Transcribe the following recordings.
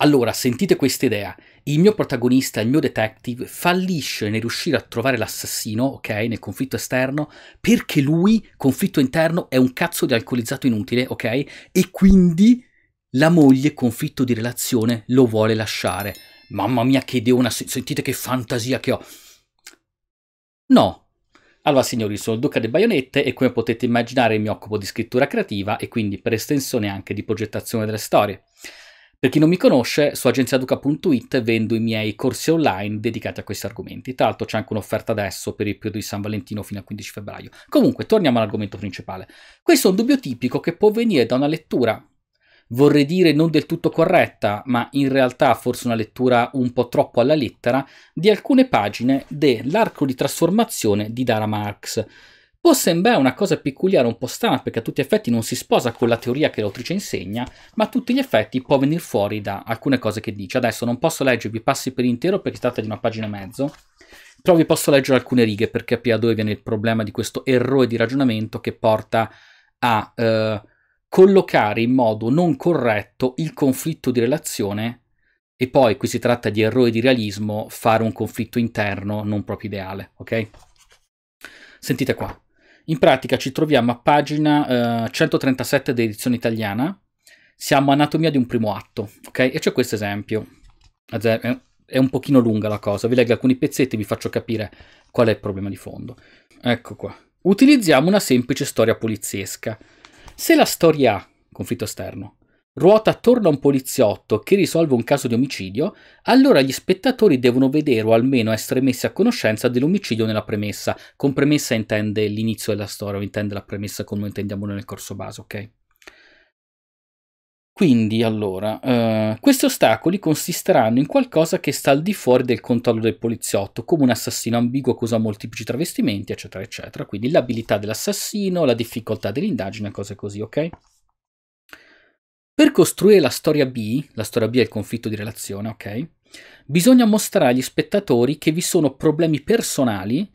Allora, sentite questa idea. Il mio protagonista, il mio detective, fallisce nel riuscire a trovare l'assassino, ok, nel conflitto esterno, perché lui, conflitto interno, è un cazzo di alcolizzato inutile, ok? E quindi la moglie, conflitto di relazione, lo vuole lasciare. Mamma mia, che idea, una... sentite che fantasia che ho. No, allora signori, sono il Duca delle Baionette e come potete immaginare mi occupo di scrittura creativa e quindi per estensione anche di progettazione delle storie. Per chi non mi conosce, su agenziaduca.it vendo i miei corsi online dedicati a questi argomenti. Tra l'altro c'è anche un'offerta adesso per il periodo di San Valentino fino al 15 febbraio. Comunque, torniamo all'argomento principale. Questo è un dubbio tipico che può venire da una lettura, vorrei dire non del tutto corretta, ma in realtà forse una lettura un po' troppo alla lettera, di alcune pagine dell'arco di trasformazione di Dara Marx Può sembrare una cosa peculiare, un po' strana, perché a tutti gli effetti non si sposa con la teoria che l'autrice insegna, ma a tutti gli effetti può venire fuori da alcune cose che dice. Adesso non posso leggervi passi per intero perché si tratta di una pagina e mezzo, però vi posso leggere alcune righe per capire dove viene il problema di questo errore di ragionamento che porta a eh, collocare in modo non corretto il conflitto di relazione e poi, qui si tratta di errore di realismo, fare un conflitto interno non proprio ideale, ok? Sentite qua. In pratica ci troviamo a pagina eh, 137 dell'edizione italiana, siamo Anatomia di un primo atto, ok? E c'è questo esempio, è un pochino lunga la cosa, vi leggo alcuni pezzetti e vi faccio capire qual è il problema di fondo. Ecco qua. Utilizziamo una semplice storia poliziesca. Se la storia A, conflitto esterno, ruota attorno a un poliziotto che risolve un caso di omicidio, allora gli spettatori devono vedere o almeno essere messi a conoscenza dell'omicidio nella premessa. Con premessa intende l'inizio della storia, o intende la premessa come intendiamo nel corso base, ok? Quindi, allora, eh, questi ostacoli consisteranno in qualcosa che sta al di fuori del controllo del poliziotto, come un assassino ambiguo che usa molteplici travestimenti, eccetera, eccetera. Quindi l'abilità dell'assassino, la difficoltà dell'indagine, cose così, ok? Per costruire la storia B, la storia B è il conflitto di relazione, ok? Bisogna mostrare agli spettatori che vi sono problemi personali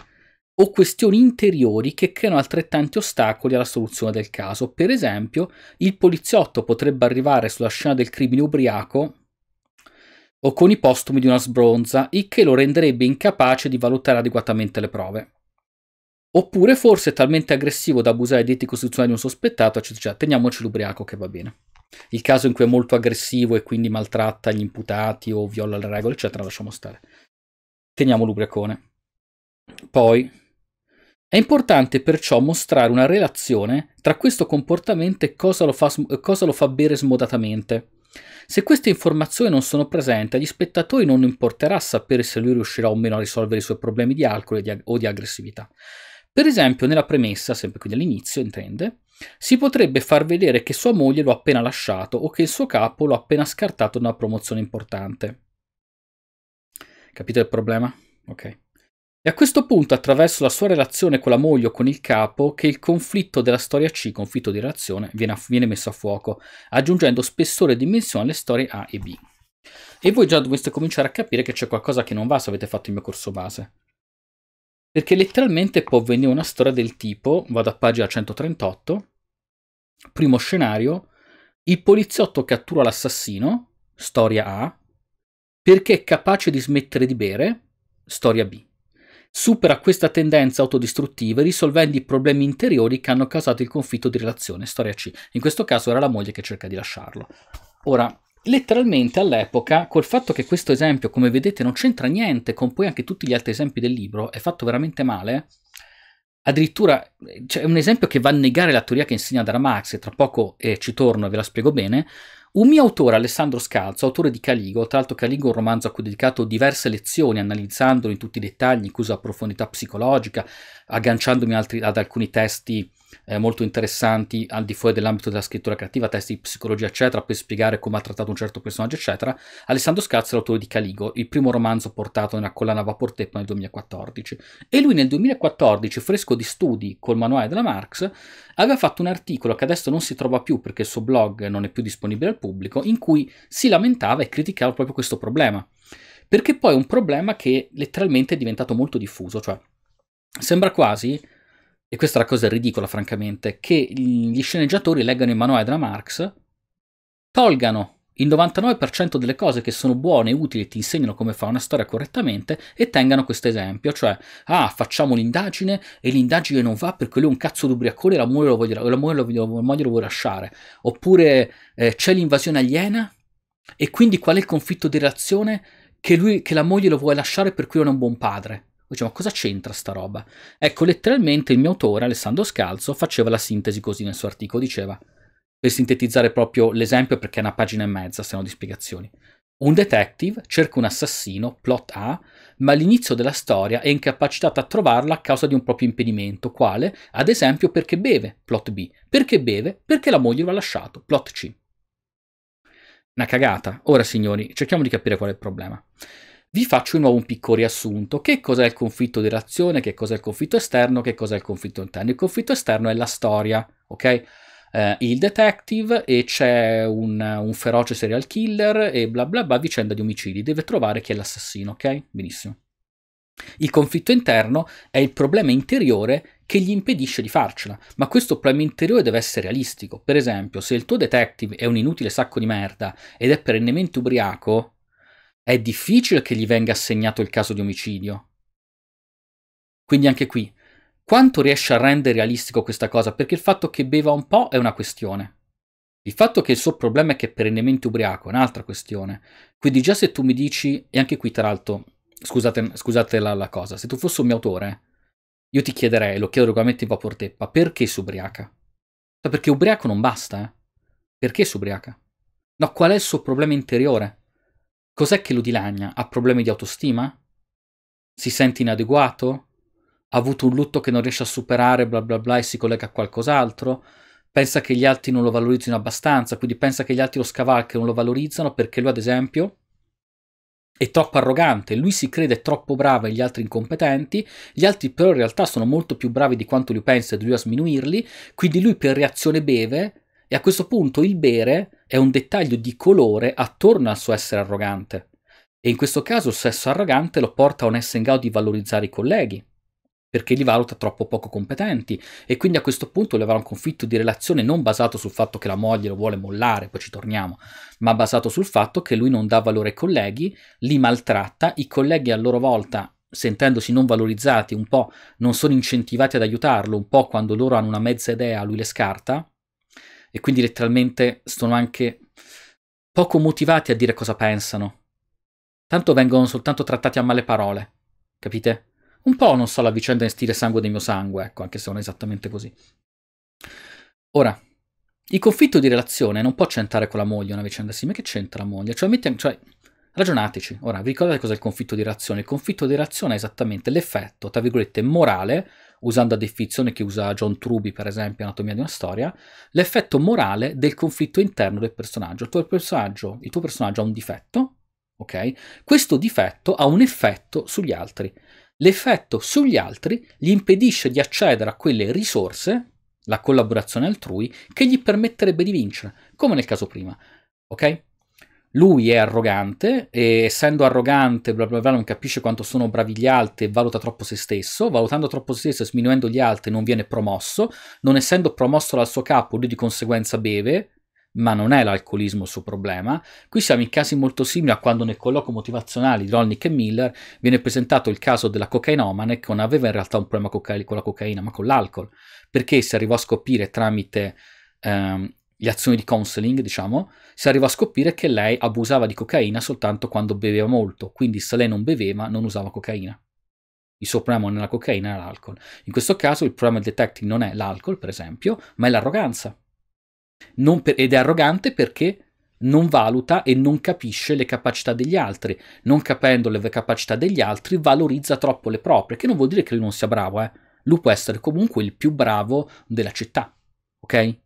o questioni interiori che creano altrettanti ostacoli alla soluzione del caso. Per esempio, il poliziotto potrebbe arrivare sulla scena del crimine ubriaco o con i postumi di una sbronza, il che lo renderebbe incapace di valutare adeguatamente le prove. Oppure forse è talmente aggressivo da abusare dei etico costituzionali di un sospettato, eccetera. Teniamoci l'ubriaco che va bene. Il caso in cui è molto aggressivo e quindi maltratta gli imputati o viola le regole, eccetera, lasciamo stare. Teniamo l'ubriacone. Poi, è importante perciò mostrare una relazione tra questo comportamento e cosa lo fa, cosa lo fa bere smodatamente. Se queste informazioni non sono presenti, agli spettatori non importerà sapere se lui riuscirà o meno a risolvere i suoi problemi di alcol o di aggressività. Per esempio, nella premessa, sempre qui all'inizio, intende, si potrebbe far vedere che sua moglie lo appena lasciato o che il suo capo l'ha appena scartato da una promozione importante. Capito il problema? Ok. È a questo punto, attraverso la sua relazione con la moglie o con il capo, che il conflitto della storia C, conflitto di relazione, viene, viene messo a fuoco, aggiungendo spessore e dimensione alle storie A e B. E voi già dovreste cominciare a capire che c'è qualcosa che non va se avete fatto il mio corso base. Perché letteralmente può venire una storia del tipo, vado a pagina 138, primo scenario, il poliziotto cattura l'assassino, storia A, perché è capace di smettere di bere, storia B. Supera questa tendenza autodistruttiva risolvendo i problemi interiori che hanno causato il conflitto di relazione, storia C. In questo caso era la moglie che cerca di lasciarlo. Ora, letteralmente all'epoca, col fatto che questo esempio, come vedete, non c'entra niente con poi anche tutti gli altri esempi del libro, è fatto veramente male. Addirittura eh, c'è un esempio che va a negare la teoria che insegna Dara Marx, e tra poco eh, ci torno e ve la spiego bene. Un mio autore, Alessandro Scalzo, autore di Caligo, tra l'altro Caligo è un romanzo a cui ho dedicato diverse lezioni, analizzandolo in tutti i dettagli, incluso a profondità psicologica, agganciandomi altri, ad alcuni testi eh, molto interessanti al di fuori dell'ambito della scrittura creativa, testi di psicologia, eccetera, per spiegare come ha trattato un certo personaggio, eccetera. Alessandro Scalzi, è l'autore di Caligo, il primo romanzo portato nella collana Vapor Teppa nel 2014. E lui nel 2014, fresco di studi col manuale della Marx, aveva fatto un articolo che adesso non si trova più perché il suo blog non è più disponibile al pubblico, in cui si lamentava e criticava proprio questo problema. Perché poi è un problema che letteralmente è diventato molto diffuso, cioè sembra quasi e questa è la cosa ridicola francamente, che gli sceneggiatori leggano i manuali della Marx, tolgano il 99% delle cose che sono buone e utili e ti insegnano come fare una storia correttamente e tengano questo esempio, cioè, ah, facciamo l'indagine e l'indagine non va perché lui è un cazzo d'ubriacone e la moglie lo voglio, la moglie lo, voglio, la moglie lo vuole lasciare, oppure eh, c'è l'invasione aliena e quindi qual è il conflitto di reazione che, lui, che la moglie lo vuole lasciare per cui non è un buon padre. Dicevo, ma cosa c'entra sta roba? Ecco, letteralmente il mio autore, Alessandro Scalzo, faceva la sintesi così nel suo articolo, diceva, per sintetizzare proprio l'esempio perché è una pagina e mezza, se no di spiegazioni. Un detective cerca un assassino, plot A, ma all'inizio della storia è incapacitato a trovarlo a causa di un proprio impedimento, quale, ad esempio, perché beve, plot B, perché beve, perché la moglie lo ha lasciato, plot C. Una cagata. Ora, signori, cerchiamo di capire qual è il problema vi faccio di nuovo un piccolo riassunto. Che cos'è il conflitto di reazione? Che cos'è il conflitto esterno? Che cos'è il conflitto interno? Il conflitto esterno è la storia, ok? Eh, il detective e c'è un, un, feroce serial killer e bla bla bla vicenda di omicidi. Deve trovare chi è l'assassino, ok? Benissimo. Il conflitto interno è il problema interiore che gli impedisce di farcela, ma questo problema interiore deve essere realistico. Per esempio, se il tuo detective è un inutile sacco di merda ed è perennemente ubriaco, è difficile che gli venga assegnato il caso di omicidio. Quindi anche qui, quanto riesce a rendere realistico questa cosa? Perché il fatto che beva un po' è una questione. Il fatto che il suo problema è che è perennemente ubriaco è un'altra questione. Quindi già se tu mi dici, e anche qui tra l'altro, scusate, scusate la, la, cosa, se tu fossi un mio autore, io ti chiederei, lo chiedo regolarmente in vapor teppa, perché si ubriaca? Cioè, perché ubriaco non basta, eh? Perché si ubriaca? No, qual è il suo problema interiore? Cos'è che lo dilagna? Ha problemi di autostima? Si sente inadeguato? Ha avuto un lutto che non riesce a superare, bla bla bla, e si collega a qualcos'altro? Pensa che gli altri non lo valorizzino abbastanza, quindi pensa che gli altri lo scavalcano, non lo valorizzano perché lui, ad esempio, è troppo arrogante, lui si crede troppo bravo e gli altri incompetenti, gli altri però in realtà sono molto più bravi di quanto lui pensa e lui a sminuirli, quindi lui per reazione beve e a questo punto il bere è un dettaglio di colore attorno al suo essere arrogante. E in questo caso il suo essere arrogante lo porta a non essere in grado di valorizzare i colleghi, perché li valuta troppo poco competenti e quindi a questo punto le avrà un conflitto di relazione non basato sul fatto che la moglie lo vuole mollare, poi ci torniamo, ma basato sul fatto che lui non dà valore ai colleghi, li maltratta, i colleghi a loro volta sentendosi non valorizzati un po' non sono incentivati ad aiutarlo, un po' quando loro hanno una mezza idea lui le scarta e quindi letteralmente sono anche poco motivati a dire cosa pensano. Tanto vengono soltanto trattati a male parole, capite? Un po', non so, la vicenda in stile sangue del mio sangue, ecco, anche se non è esattamente così. Ora, il conflitto di relazione non può c'entrare con la moglie una vicenda simile. che c'entra la moglie? Cioè, metti, cioè, ragionateci. Ora, vi ricordate cos'è il conflitto di relazione? Il conflitto di relazione è esattamente l'effetto, tra virgolette, morale usando a definizione che usa John Truby, per esempio, Anatomia di una storia, l'effetto morale del conflitto interno del personaggio. Il tuo personaggio, il tuo personaggio ha un difetto, ok? Questo difetto ha un effetto sugli altri. L'effetto sugli altri gli impedisce di accedere a quelle risorse, la collaborazione altrui, che gli permetterebbe di vincere, come nel caso prima, ok? Lui è arrogante e essendo arrogante bla bla bla non capisce quanto sono bravi gli altri e valuta troppo se stesso, valutando troppo se stesso e sminuendo gli altri non viene promosso, non essendo promosso dal suo capo lui di conseguenza beve, ma non è l'alcolismo il suo problema. Qui siamo in casi molto simili a quando nel colloquio motivazionale di Rolnick e Miller viene presentato il caso della cocainomane che non aveva in realtà un problema con la cocaina, ma con l'alcol, perché si arrivò a scoprire tramite ehm, le azioni di counseling, diciamo, si arriva a scoprire che lei abusava di cocaina soltanto quando beveva molto, quindi se lei non beveva non usava cocaina. Il suo problema non è la cocaina, era l'alcol. In questo caso il problema del detective non è l'alcol, per esempio, ma è l'arroganza. Per, ed è arrogante perché non valuta e non capisce le capacità degli altri. Non capendo le capacità degli altri, valorizza troppo le proprie, che non vuol dire che lui non sia bravo, eh. Lui può essere comunque il più bravo della città, ok?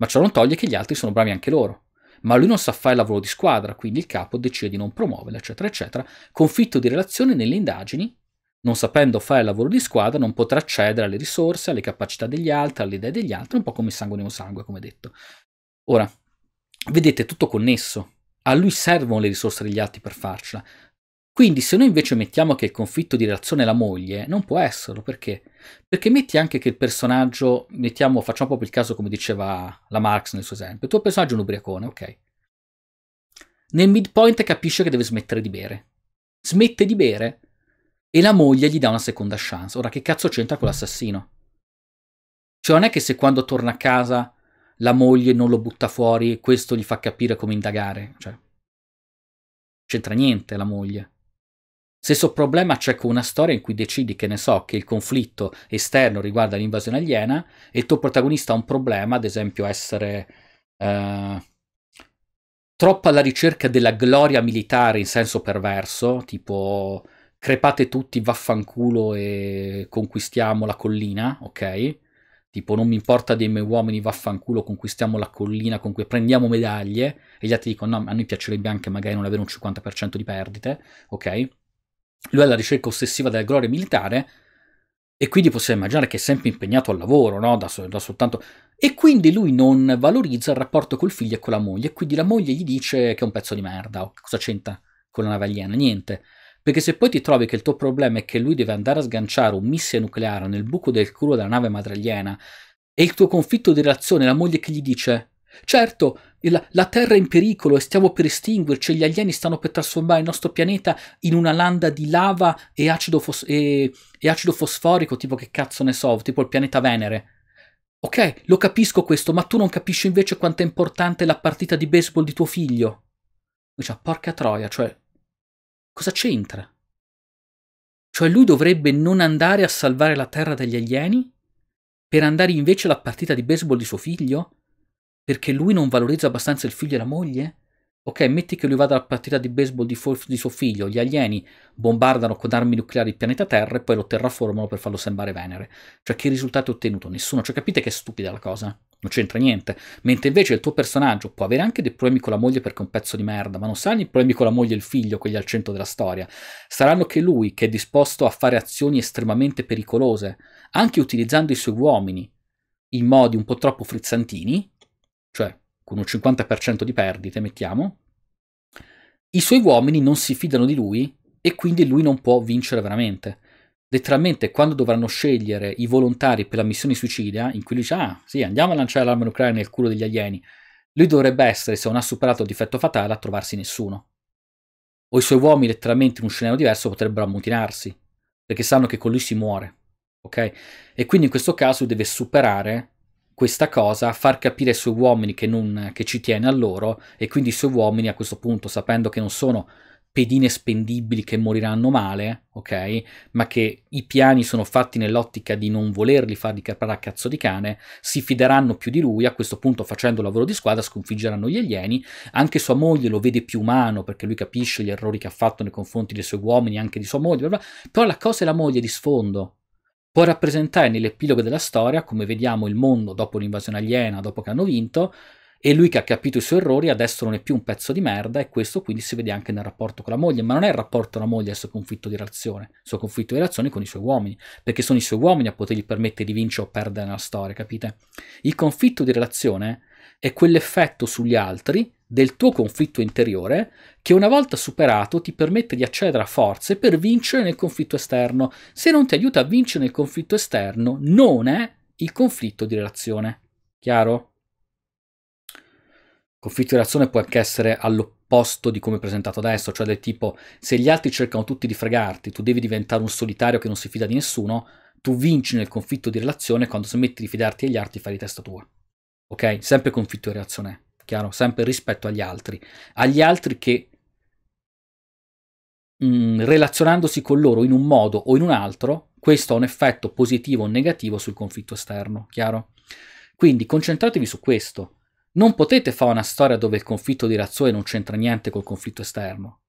Ma ciò non toglie che gli altri sono bravi anche loro. Ma lui non sa fare il lavoro di squadra, quindi il capo decide di non promuoverla, eccetera, eccetera. Conflitto di relazione nelle indagini, non sapendo fare il lavoro di squadra, non potrà accedere alle risorse, alle capacità degli altri, alle idee degli altri, un po' come il sangue nel sangue, come detto. Ora, vedete, è tutto connesso. A lui servono le risorse degli altri per farcela. Quindi se noi invece mettiamo che il conflitto di relazione è la moglie, non può esserlo, perché? Perché metti anche che il personaggio, mettiamo, facciamo proprio il caso come diceva la Marx nel suo esempio, il tuo personaggio è un ubriacone, ok. Nel midpoint capisce che deve smettere di bere. Smette di bere e la moglie gli dà una seconda chance. Ora che cazzo c'entra con l'assassino? Cioè non è che se quando torna a casa la moglie non lo butta fuori, questo gli fa capire come indagare, cioè c'entra niente la moglie. Stesso problema c'è con una storia in cui decidi che ne so, che il conflitto esterno riguarda l'invasione aliena e il tuo protagonista ha un problema, ad esempio essere eh, troppo alla ricerca della gloria militare in senso perverso, tipo crepate tutti, vaffanculo e conquistiamo la collina, ok? Tipo non mi importa dei miei uomini, vaffanculo, conquistiamo la collina, con cui prendiamo medaglie e gli altri dicono no, a noi piacerebbe anche magari non avere un 50% di perdite, ok? Lui è alla ricerca ossessiva della gloria militare e quindi possiamo immaginare che è sempre impegnato al lavoro, no? da, da soltanto... E quindi lui non valorizza il rapporto col figlio e con la moglie, e quindi la moglie gli dice che è un pezzo di merda, o cosa c'entra con la navagliana? Niente. Perché se poi ti trovi che il tuo problema è che lui deve andare a sganciare un missile nucleare nel buco del culo della nave madre aliena, e il tuo conflitto di relazione, la moglie che gli dice Certo, la, la, Terra è in pericolo e stiamo per estinguerci, gli alieni stanno per trasformare il nostro pianeta in una landa di lava e acido, fos- e, e acido fosforico, tipo che cazzo ne so, tipo il pianeta Venere. Ok, lo capisco questo, ma tu non capisci invece quanto è importante la partita di baseball di tuo figlio. Dice, cioè, porca troia, cioè, cosa c'entra? Cioè lui dovrebbe non andare a salvare la Terra dagli alieni per andare invece alla partita di baseball di suo figlio? perché lui non valorizza abbastanza il figlio e la moglie? Ok, metti che lui vada alla partita di baseball di, di suo figlio, gli alieni bombardano con armi nucleari il pianeta Terra e poi lo terraformano per farlo sembrare Venere. Cioè, che risultato è ottenuto? Nessuno. Cioè, capite che è stupida la cosa? Non c'entra niente. Mentre invece il tuo personaggio può avere anche dei problemi con la moglie perché è un pezzo di merda, ma non saranno i problemi con la moglie e il figlio, quelli al centro della storia. Saranno che lui, che è disposto a fare azioni estremamente pericolose, anche utilizzando i suoi uomini in modi un po' troppo frizzantini, cioè con un 50% di perdite, mettiamo, i suoi uomini non si fidano di lui e quindi lui non può vincere veramente. Letteralmente, quando dovranno scegliere i volontari per la missione suicida, in cui lui dice: Ah, sì, andiamo a lanciare l'arma nucleare nel culo degli alieni, lui dovrebbe essere, se non ha superato il difetto fatale, a trovarsi nessuno. O i suoi uomini, letteralmente in un scenario diverso, potrebbero ammutinarsi, perché sanno che con lui si muore. Ok? E quindi in questo caso deve superare questa cosa, far capire ai suoi uomini che, non, che ci tiene a loro e quindi i suoi uomini a questo punto, sapendo che non sono pedine spendibili che moriranno male, ok? Ma che i piani sono fatti nell'ottica di non volerli farli capare a cazzo di cane, si fideranno più di lui, a questo punto facendo lavoro di squadra sconfiggeranno gli alieni, anche sua moglie lo vede più umano perché lui capisce gli errori che ha fatto nei confronti dei suoi uomini, anche di sua moglie, bla bla. però la cosa è la moglie di sfondo, può rappresentare nell'epilogo della storia come vediamo il mondo dopo l'invasione aliena, dopo che hanno vinto, e lui che ha capito i suoi errori adesso non è più un pezzo di merda e questo quindi si vede anche nel rapporto con la moglie, ma non è il rapporto con la moglie il suo conflitto di relazione, il suo conflitto di relazione con i suoi uomini, perché sono i suoi uomini a potergli permettere di vincere o perdere nella storia, capite? Il conflitto di relazione è quell'effetto sugli altri del tuo conflitto interiore che una volta superato ti permette di accedere a forze per vincere nel conflitto esterno. Se non ti aiuta a vincere nel conflitto esterno, non è il conflitto di relazione. Chiaro? conflitto di relazione può anche essere all'opposto di come presentato adesso, cioè del tipo se gli altri cercano tutti di fregarti, tu devi diventare un solitario che non si fida di nessuno, tu vinci nel conflitto di relazione quando smetti di fidarti agli altri e fai di testa tua. Ok? Sempre conflitto di relazione chiaro? Sempre rispetto agli altri, agli altri che mh, mm, relazionandosi con loro in un modo o in un altro, questo ha un effetto positivo o negativo sul conflitto esterno, chiaro? Quindi concentratevi su questo. Non potete fare una storia dove il conflitto di razzoe non c'entra niente col conflitto esterno.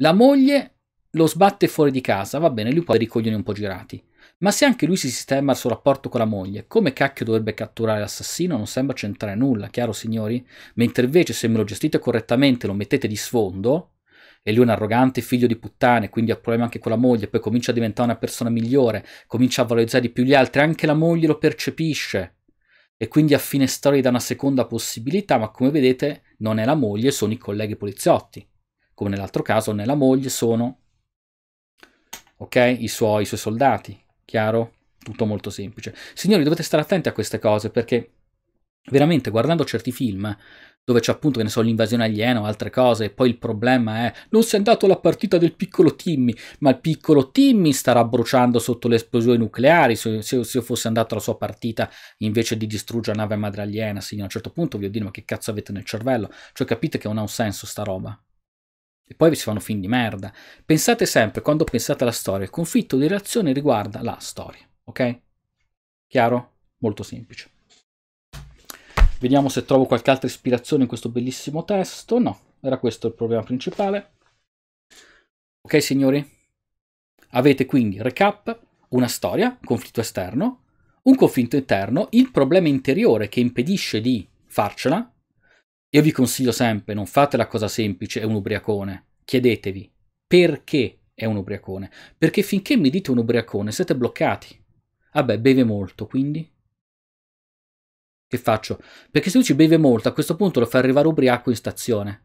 La moglie lo sbatte fuori di casa, va bene, lui poi i un po' girati. Ma se anche lui si sistema il suo rapporto con la moglie, come cacchio dovrebbe catturare l'assassino non sembra c'entrare nulla, chiaro signori? Mentre invece se me lo gestite correttamente lo mettete di sfondo, e lui è un arrogante figlio di puttane, quindi ha problemi anche con la moglie, poi comincia a diventare una persona migliore, comincia a valorizzare di più gli altri, anche la moglie lo percepisce. E quindi a fine storia dà una seconda possibilità, ma come vedete non è la moglie, sono i colleghi poliziotti. Come nell'altro caso, né la moglie, sono ok? I suoi, i suoi soldati. Chiaro? Tutto molto semplice. Signori, dovete stare attenti a queste cose perché veramente guardando certi film dove c'è appunto, che ne so, l'invasione aliena o altre cose, e poi il problema è non si è andato alla partita del piccolo Timmy, ma il piccolo Timmy starà bruciando sotto le esplosioni nucleari, se, se, se fosse andato alla sua partita invece di distruggere nave madre aliena, signor, a un certo punto vi ho dire, ma che cazzo avete nel cervello? Cioè capite che non ha un senso sta roba. E poi vi si fanno film di merda. Pensate sempre, quando pensate alla storia, il conflitto di relazione riguarda la storia, ok? Chiaro? Molto semplice. Vediamo se trovo qualche altra ispirazione in questo bellissimo testo. No, era questo il problema principale. Ok, signori? Avete quindi recap, una storia, conflitto esterno, un conflitto interno, il problema interiore che impedisce di farcela, io vi consiglio sempre, non fate la cosa semplice, è un ubriacone. Chiedetevi perché è un ubriacone. Perché finché mi dite un ubriacone siete bloccati. Vabbè, beve molto, quindi? Che faccio? Perché se lui ci beve molto, a questo punto lo fa arrivare ubriaco in stazione.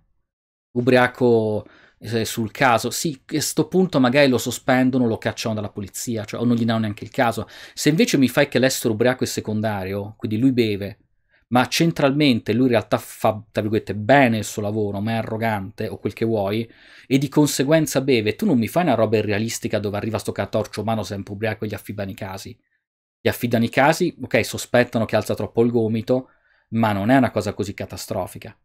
Ubriaco eh, sul caso. Sì, a questo punto magari lo sospendono, lo cacciano dalla polizia, cioè o non gli danno neanche il caso. Se invece mi fai che l'essere ubriaco è secondario, quindi lui beve, ma centralmente lui in realtà fa, tra virgolette, bene il suo lavoro, ma è arrogante o quel che vuoi, e di conseguenza beve. Tu non mi fai una roba irrealistica dove arriva sto catorcio umano sempre ubriaco e gli affidano i casi. Gli affidano i casi, ok, sospettano che alza troppo il gomito, ma non è una cosa così catastrofica.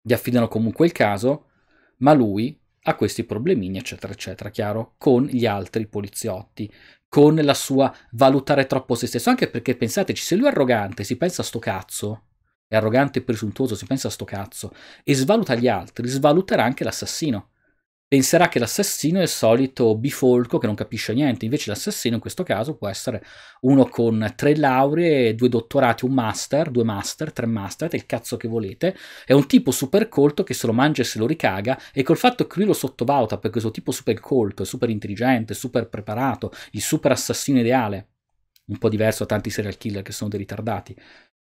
Gli affidano comunque il caso, ma lui a questi problemini, eccetera, eccetera, chiaro, con gli altri poliziotti, con la sua valutare troppo se stesso, anche perché pensateci, se lui è arrogante, si pensa a sto cazzo, è arrogante e presuntuoso, si pensa a sto cazzo, e svaluta gli altri, svaluterà anche l'assassino penserà che l'assassino è il solito bifolco che non capisce niente, invece l'assassino in questo caso può essere uno con tre lauree, due dottorati, un master, due master, tre master, il cazzo che volete, è un tipo super colto che se lo mangia e se lo ricaga e col fatto che lui lo sottovaluta per questo tipo super colto, super intelligente, super preparato, il super assassino ideale, un po' diverso da tanti serial killer che sono dei ritardati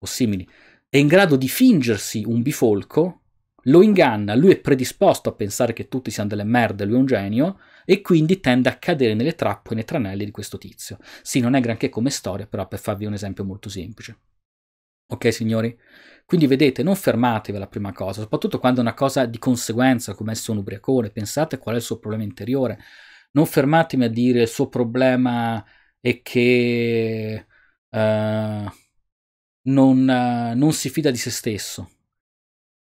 o simili, è in grado di fingersi un bifolco lo inganna, lui è predisposto a pensare che tutti siano delle merde, lui è un genio, e quindi tende a cadere nelle trappole, nei tranelli di questo tizio. Sì, non è granché come storia, però per farvi un esempio molto semplice. Ok, signori? Quindi vedete, non fermatevi alla prima cosa, soprattutto quando è una cosa di conseguenza, come essere un ubriacone, pensate qual è il suo problema interiore. Non fermatevi a dire il suo problema è che uh, non, uh, non si fida di se stesso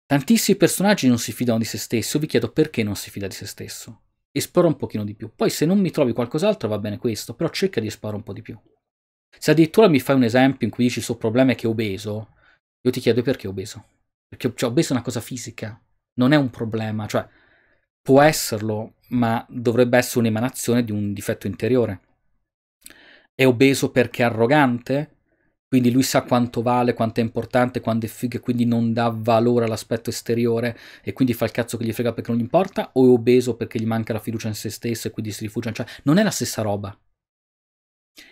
Tantissimi personaggi non si fidano di se stesso, vi chiedo perché non si fida di se stesso. Esplora un pochino di più. Poi se non mi trovi qualcos'altro va bene questo, però cerca di esplorare un po' di più. Se addirittura mi fai un esempio in cui dici il suo problema è che è obeso, io ti chiedo perché è obeso. Perché cioè, obeso è una cosa fisica, non è un problema, cioè può esserlo, ma dovrebbe essere un'emanazione di un difetto interiore. È obeso perché è arrogante? Quindi lui sa quanto vale, quanto è importante, quanto è figo e quindi non dà valore all'aspetto esteriore e quindi fa il cazzo che gli frega perché non gli importa o è obeso perché gli manca la fiducia in se stesso e quindi si rifugia. Cioè, non è la stessa roba.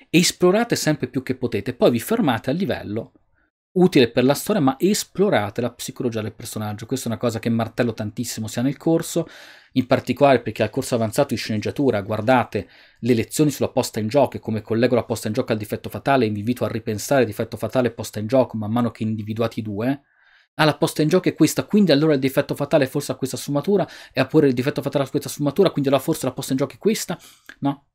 E esplorate sempre più che potete, poi vi fermate al livello utile per la storia, ma esplorate la psicologia del personaggio. Questa è una cosa che martello tantissimo sia nel corso, in particolare perché al corso avanzato di sceneggiatura guardate le lezioni sulla posta in gioco e come collego la posta in gioco al difetto fatale, vi invito a ripensare difetto fatale e posta in gioco man mano che individuati i due. Ah, la posta in gioco è questa, quindi allora il difetto fatale forse ha questa sfumatura, e ha pure il difetto fatale ha questa sfumatura, quindi allora forse la posta in gioco è questa? No,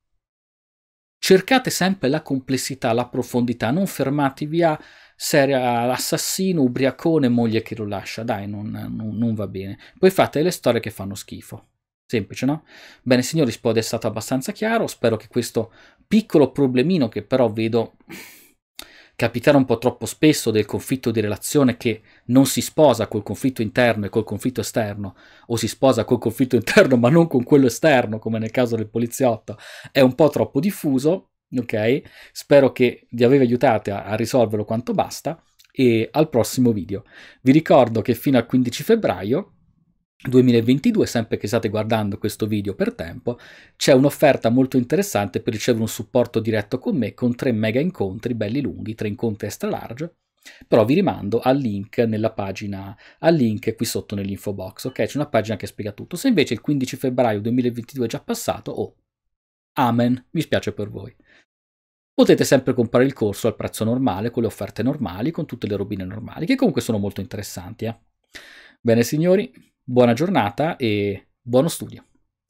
cercate sempre la complessità, la profondità, non fermatevi a seria assassino, ubriacone, moglie che lo lascia. Dai, non, non, non va bene. Poi fate le storie che fanno schifo. Semplice, no? Bene, signori, spero è stato abbastanza chiaro. Spero che questo piccolo problemino, che però vedo capitare un po' troppo spesso, del conflitto di relazione che non si sposa col conflitto interno e col conflitto esterno, o si sposa col conflitto interno ma non con quello esterno, come nel caso del poliziotto, è un po' troppo diffuso ok? Spero che vi avevi aiutato a, a risolverlo quanto basta e al prossimo video. Vi ricordo che fino al 15 febbraio 2022, sempre che state guardando questo video per tempo, c'è un'offerta molto interessante per ricevere un supporto diretto con me con tre mega incontri belli lunghi, tre incontri extra large. Però vi rimando al link nella pagina, al link qui sotto nell'info box, ok? C'è una pagina che spiega tutto. Se invece il 15 febbraio 2022 è già passato, oh, amen, mi spiace per voi. Potete sempre comprare il corso al prezzo normale, con le offerte normali, con tutte le robine normali, che comunque sono molto interessanti. Eh? Bene signori, buona giornata e buono studio.